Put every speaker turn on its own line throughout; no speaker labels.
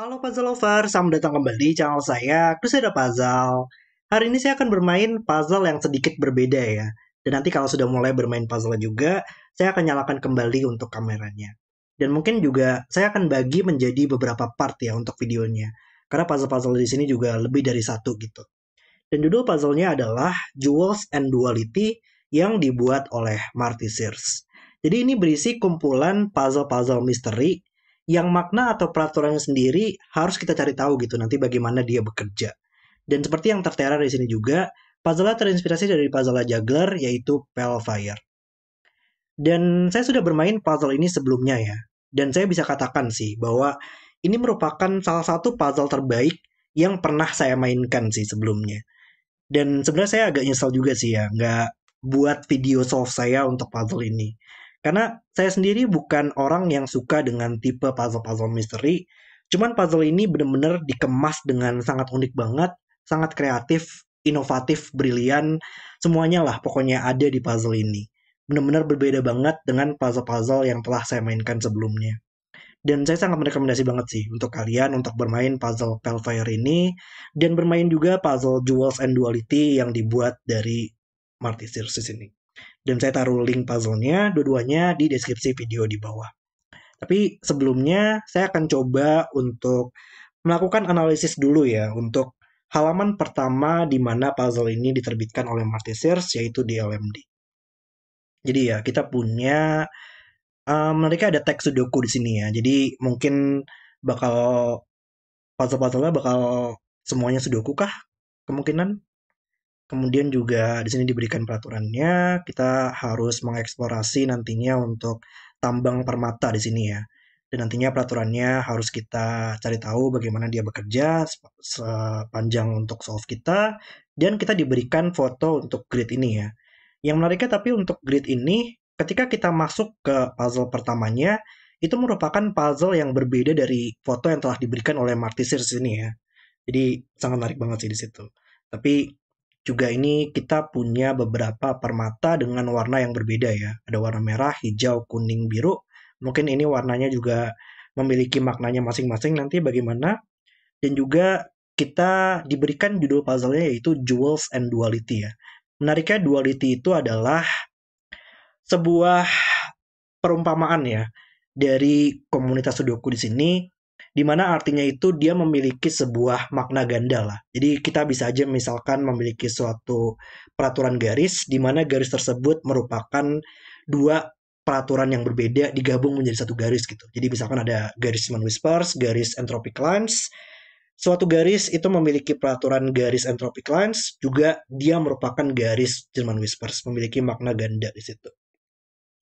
Halo Puzzle Lover, selamat datang kembali di channel saya, Crusade Puzzle. Hari ini saya akan bermain puzzle yang sedikit berbeda ya. Dan nanti kalau sudah mulai bermain puzzle juga, saya akan nyalakan kembali untuk kameranya. Dan mungkin juga saya akan bagi menjadi beberapa part ya untuk videonya. Karena puzzle-puzzle di sini juga lebih dari satu gitu. Dan judul puzzle-nya adalah Jewels and Duality yang dibuat oleh Marty Sears. Jadi ini berisi kumpulan puzzle-puzzle misteri yang makna atau peraturannya sendiri harus kita cari tahu gitu nanti bagaimana dia bekerja. Dan seperti yang tertera di sini juga, Puzzle terinspirasi dari puzzle juggler yaitu Pellfire. Dan saya sudah bermain puzzle ini sebelumnya ya. Dan saya bisa katakan sih bahwa ini merupakan salah satu puzzle terbaik yang pernah saya mainkan sih sebelumnya. Dan sebenarnya saya agak nyesel juga sih ya nggak buat video solve saya untuk puzzle ini. Karena saya sendiri bukan orang yang suka dengan tipe puzzle-puzzle misteri. Cuman puzzle ini benar-benar dikemas dengan sangat unik banget, sangat kreatif, inovatif, brilian, semuanya lah pokoknya ada di puzzle ini. Benar-benar berbeda banget dengan puzzle-puzzle yang telah saya mainkan sebelumnya. Dan saya sangat merekomendasi banget sih untuk kalian untuk bermain puzzle Pelfire ini dan bermain juga puzzle Jewels and Duality yang dibuat dari Marty Sirsis ini dan saya taruh link puzzle-nya dua-duanya di deskripsi video di bawah. Tapi sebelumnya saya akan coba untuk melakukan analisis dulu ya untuk halaman pertama di mana puzzle ini diterbitkan oleh Marty Sears yaitu di LMD. Jadi ya kita punya um, eh, mereka ada teks sudoku di sini ya. Jadi mungkin bakal puzzle-puzzle-nya bakal semuanya sudoku kah? Kemungkinan Kemudian juga di sini diberikan peraturannya, kita harus mengeksplorasi nantinya untuk tambang permata di sini ya. Dan nantinya peraturannya harus kita cari tahu bagaimana dia bekerja sepanjang untuk solve kita. Dan kita diberikan foto untuk grid ini ya. Yang menariknya tapi untuk grid ini, ketika kita masuk ke puzzle pertamanya, itu merupakan puzzle yang berbeda dari foto yang telah diberikan oleh Martisir sini ini ya. Jadi sangat menarik banget sih di situ. Tapi juga ini kita punya beberapa permata dengan warna yang berbeda ya. Ada warna merah, hijau, kuning, biru. Mungkin ini warnanya juga memiliki maknanya masing-masing nanti bagaimana. Dan juga kita diberikan judul puzzle-nya yaitu Jewels and Duality ya. Menariknya duality itu adalah sebuah perumpamaan ya dari komunitas Sudoku di sini di mana artinya itu dia memiliki sebuah makna ganda lah. Jadi kita bisa aja misalkan memiliki suatu peraturan garis, di mana garis tersebut merupakan dua peraturan yang berbeda digabung menjadi satu garis gitu. Jadi misalkan ada garis Simon Whispers, garis Entropic Lines. Suatu garis itu memiliki peraturan garis Entropic Lines, juga dia merupakan garis German Whispers, memiliki makna ganda di situ.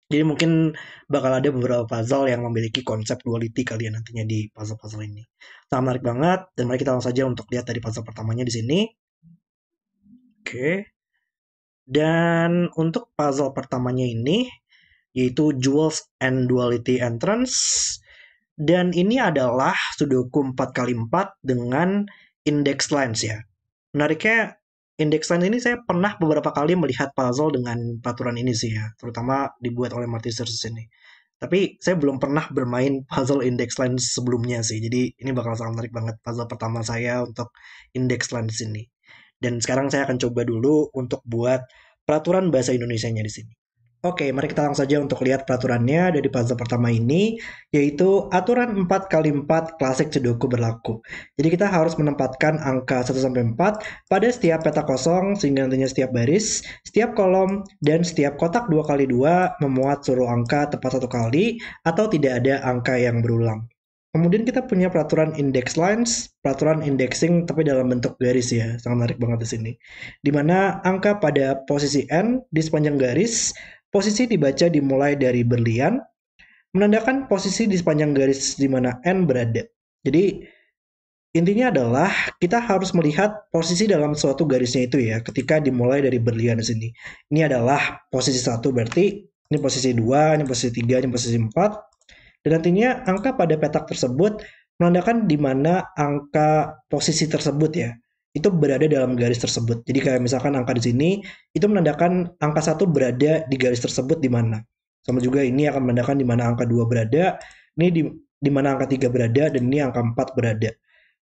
Jadi mungkin bakal ada beberapa puzzle yang memiliki konsep duality kalian ya nantinya di puzzle-puzzle ini. Sangat menarik banget dan mari kita langsung saja untuk lihat dari puzzle pertamanya di sini. Oke. Dan untuk puzzle pertamanya ini yaitu Jewels and Duality Entrance dan ini adalah sudoku 4x4 dengan index lines ya. Menariknya index line ini saya pernah beberapa kali melihat puzzle dengan peraturan ini sih ya, terutama dibuat oleh Marty Search ini. Tapi saya belum pernah bermain puzzle index line sebelumnya sih, jadi ini bakal sangat menarik banget puzzle pertama saya untuk index line di sini. Dan sekarang saya akan coba dulu untuk buat peraturan bahasa Indonesia-nya di sini. Oke, mari kita langsung saja untuk lihat peraturannya dari puzzle pertama ini, yaitu aturan 4 kali 4 klasik cedoku berlaku. Jadi kita harus menempatkan angka 1 sampai 4 pada setiap peta kosong sehingga nantinya setiap baris, setiap kolom, dan setiap kotak 2 kali 2 memuat seluruh angka tepat satu kali atau tidak ada angka yang berulang. Kemudian kita punya peraturan index lines, peraturan indexing tapi dalam bentuk garis ya, sangat menarik banget di sini. Dimana angka pada posisi n di sepanjang garis Posisi dibaca dimulai dari berlian, menandakan posisi di sepanjang garis di mana N berada. Jadi intinya adalah kita harus melihat posisi dalam suatu garisnya itu ya ketika dimulai dari berlian di sini. Ini adalah posisi satu berarti ini posisi dua, ini posisi tiga, ini posisi empat. Dan nantinya angka pada petak tersebut menandakan di mana angka posisi tersebut ya itu berada dalam garis tersebut. Jadi kayak misalkan angka di sini itu menandakan angka satu berada di garis tersebut di mana. Sama juga ini akan menandakan di mana angka 2 berada, ini di, di mana angka 3 berada dan ini angka 4 berada.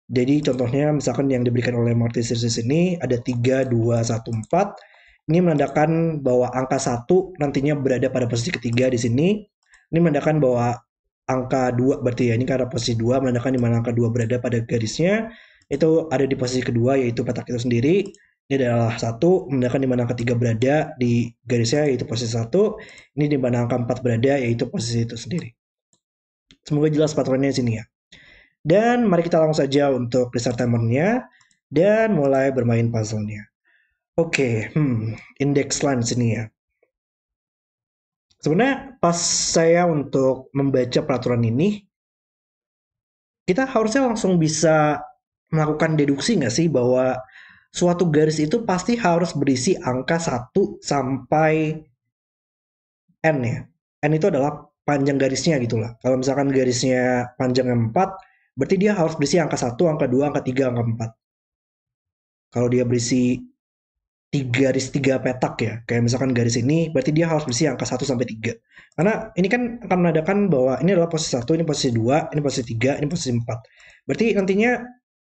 Jadi contohnya misalkan yang diberikan oleh Martin Sirsis ini ada 3, 2, 1, 4. Ini menandakan bahwa angka 1 nantinya berada pada posisi ketiga di sini. Ini menandakan bahwa angka 2 berarti ya ini karena posisi 2 menandakan di mana angka 2 berada pada garisnya itu ada di posisi kedua yaitu petak itu sendiri ini adalah satu menandakan di mana angka tiga berada di garisnya yaitu posisi satu ini di mana angka empat berada yaitu posisi itu sendiri semoga jelas patronnya sini ya dan mari kita langsung saja untuk restart timernya dan mulai bermain puzzle-nya oke okay, hmm, index line sini ya sebenarnya pas saya untuk membaca peraturan ini kita harusnya langsung bisa melakukan deduksi nggak sih bahwa suatu garis itu pasti harus berisi angka 1 sampai n ya. N itu adalah panjang garisnya gitu lah. Kalau misalkan garisnya panjang 4, berarti dia harus berisi angka 1, angka 2, angka 3, angka 4. Kalau dia berisi tiga garis tiga petak ya. Kayak misalkan garis ini berarti dia harus berisi angka 1 sampai 3. Karena ini kan akan menandakan bahwa ini adalah posisi 1, ini posisi 2, ini posisi 3, ini posisi 4. Berarti nantinya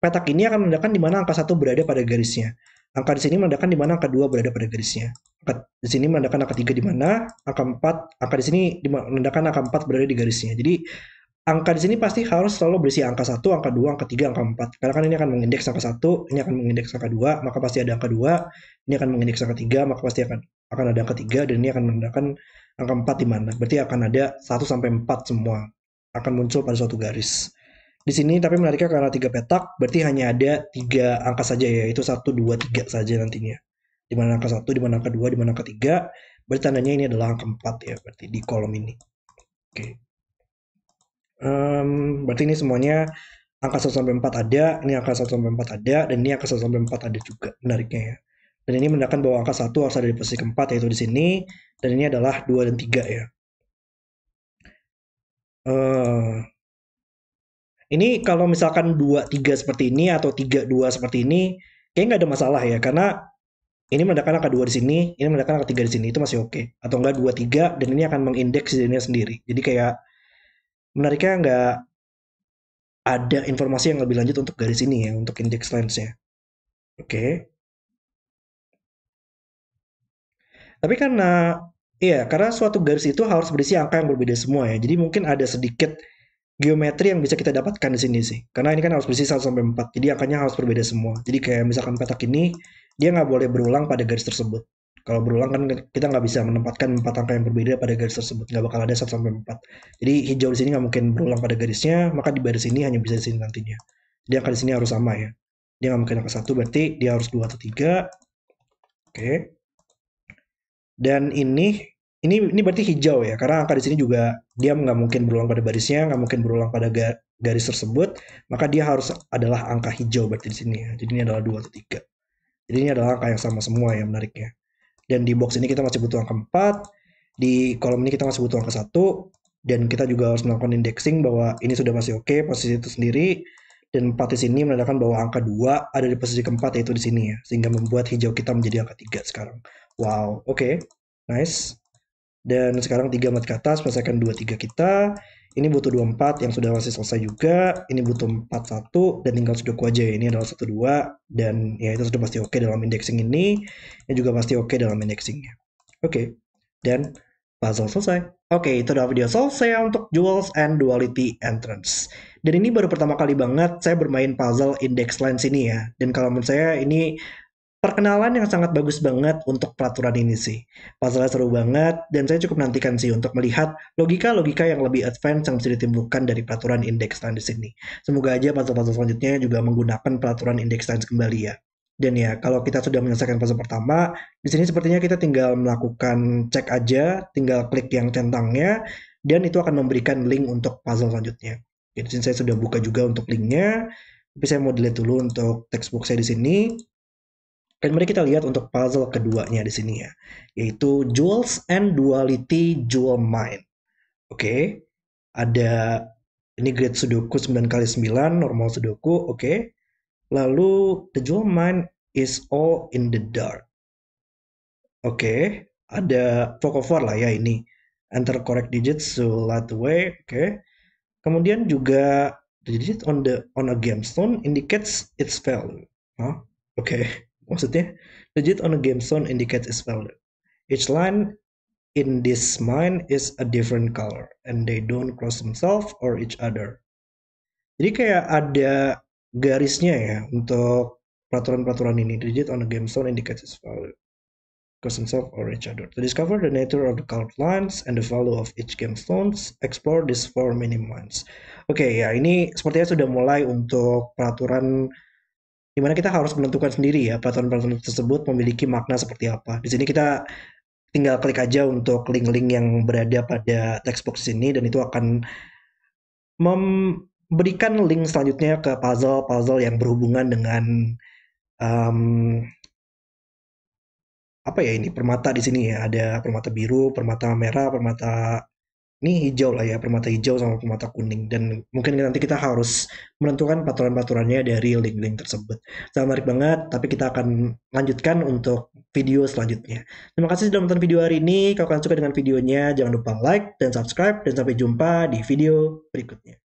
Petak ini akan menandakan di mana angka satu berada pada garisnya. Angka di sini menandakan di mana angka dua berada pada garisnya. Angka di sini menandakan angka tiga di mana, angka empat, angka di sini menandakan angka empat berada di garisnya. Jadi angka di sini pasti harus selalu berisi angka satu, angka dua, angka tiga, angka empat. Karena kan ini akan mengindeks angka satu, ini akan mengindeks angka dua, maka pasti ada angka dua. ini akan mengindeks angka tiga, maka pasti akan akan ada angka tiga. dan ini akan menandakan angka empat di mana. Berarti akan ada satu sampai empat semua akan muncul pada suatu garis. Di sini tapi menariknya karena tiga petak, berarti hanya ada tiga angka saja ya, itu satu, dua, tiga saja nantinya. Di mana angka satu, di mana angka dua, di mana angka tiga, berarti tandanya ini adalah angka empat ya, berarti di kolom ini. Oke. Um, berarti ini semuanya angka satu sampai empat ada, ini angka satu sampai empat ada, dan ini angka satu sampai empat ada juga menariknya ya. Dan ini menandakan bahwa angka satu harus ada di posisi keempat yaitu di sini, dan ini adalah dua dan tiga ya. Uh, ini kalau misalkan 2-3 seperti ini atau 3-2 seperti ini, kayaknya nggak ada masalah ya, karena ini menandakan angka 2 di sini, ini menandakan angka 3 di sini, itu masih oke. Okay. Atau nggak 2, 3, dan ini akan mengindeks dirinya sendiri. Jadi kayak, menariknya nggak ada informasi yang lebih lanjut untuk garis ini ya, untuk indeks lensnya. Oke. Okay. Tapi karena, iya, karena suatu garis itu harus berisi angka yang berbeda semua ya. Jadi mungkin ada sedikit geometri yang bisa kita dapatkan di sini sih. Karena ini kan harus berisi 1 sampai 4. Jadi angkanya harus berbeda semua. Jadi kayak misalkan petak ini dia nggak boleh berulang pada garis tersebut. Kalau berulang kan kita nggak bisa menempatkan empat angka yang berbeda pada garis tersebut. Nggak bakal ada 1 sampai 4. Jadi hijau di sini nggak mungkin berulang pada garisnya, maka di baris ini hanya bisa di sini nantinya. Dia angka di sini harus sama ya. Dia nggak mungkin angka 1, berarti dia harus 2 atau tiga. Oke. Okay. Dan ini ini ini berarti hijau ya karena angka di sini juga dia nggak mungkin berulang pada barisnya nggak mungkin berulang pada garis tersebut maka dia harus adalah angka hijau berarti di sini ya. jadi ini adalah dua atau tiga jadi ini adalah angka yang sama semua ya menariknya dan di box ini kita masih butuh angka 4 di kolom ini kita masih butuh angka satu dan kita juga harus melakukan indexing bahwa ini sudah masih oke okay, posisi itu sendiri dan 4 di sini menandakan bahwa angka 2 ada di posisi keempat yaitu di sini ya sehingga membuat hijau kita menjadi angka 3 sekarang wow oke okay. nice dan sekarang 3 mat ke atas, selesaikan 2-3 kita. Ini butuh 24 yang sudah masih selesai juga. Ini butuh 41 dan tinggal sudoku aja. Ini adalah 12 dan ya itu sudah pasti oke okay dalam indexing ini. Ini juga pasti oke okay dalam indexingnya. Oke. Okay. Dan puzzle selesai. Oke, okay, itu adalah video selesai untuk Jewels and Duality Entrance. Dan ini baru pertama kali banget saya bermain puzzle index lines ini ya. Dan kalau menurut saya ini perkenalan yang sangat bagus banget untuk peraturan ini sih. Pasalnya seru banget, dan saya cukup nantikan sih untuk melihat logika-logika yang lebih advance yang bisa ditimbulkan dari peraturan indeks trans di sini. Semoga aja pasal-pasal selanjutnya juga menggunakan peraturan indeks trans kembali ya. Dan ya, kalau kita sudah menyelesaikan fase pertama, di sini sepertinya kita tinggal melakukan cek aja, tinggal klik yang centangnya, dan itu akan memberikan link untuk puzzle selanjutnya. Jadi sini saya sudah buka juga untuk linknya, tapi saya mau delete dulu untuk textbook saya di sini. Dan mari kita lihat untuk puzzle keduanya di sini ya, yaitu jewels and Duality Jewel mind Oke, okay. ada ini grade sudoku 9 kali 9 normal sudoku, oke. Okay. Lalu the jewel mind is all in the dark. Oke, okay. ada vocofor lah ya ini. Enter correct digits so light the way, oke. Okay. Kemudian juga the digit on the on a gemstone indicates its value. Huh? Oke. Okay Maksudnya, digit on a game zone indicates its value. Each line in this mine is a different color and they don't cross themselves or each other. Jadi kayak ada garisnya ya untuk peraturan-peraturan ini. Digit on a game zone indicates its value. Cross themselves or each other. To discover the nature of the colored lines and the value of each game stones, explore these four mini mines. Oke okay, ya ini sepertinya sudah mulai untuk peraturan dimana kita harus menentukan sendiri ya peraturan-peraturan tersebut memiliki makna seperti apa. Di sini kita tinggal klik aja untuk link-link yang berada pada text box ini dan itu akan memberikan link selanjutnya ke puzzle-puzzle yang berhubungan dengan um, apa ya ini permata di sini ya ada permata biru, permata merah, permata ini hijau lah ya permata hijau sama permata kuning dan mungkin nanti kita harus menentukan peraturan-peraturannya dari link-link tersebut. Sangat menarik banget, tapi kita akan lanjutkan untuk video selanjutnya. Terima kasih sudah menonton video hari ini. Kalau kalian suka dengan videonya, jangan lupa like dan subscribe dan sampai jumpa di video berikutnya.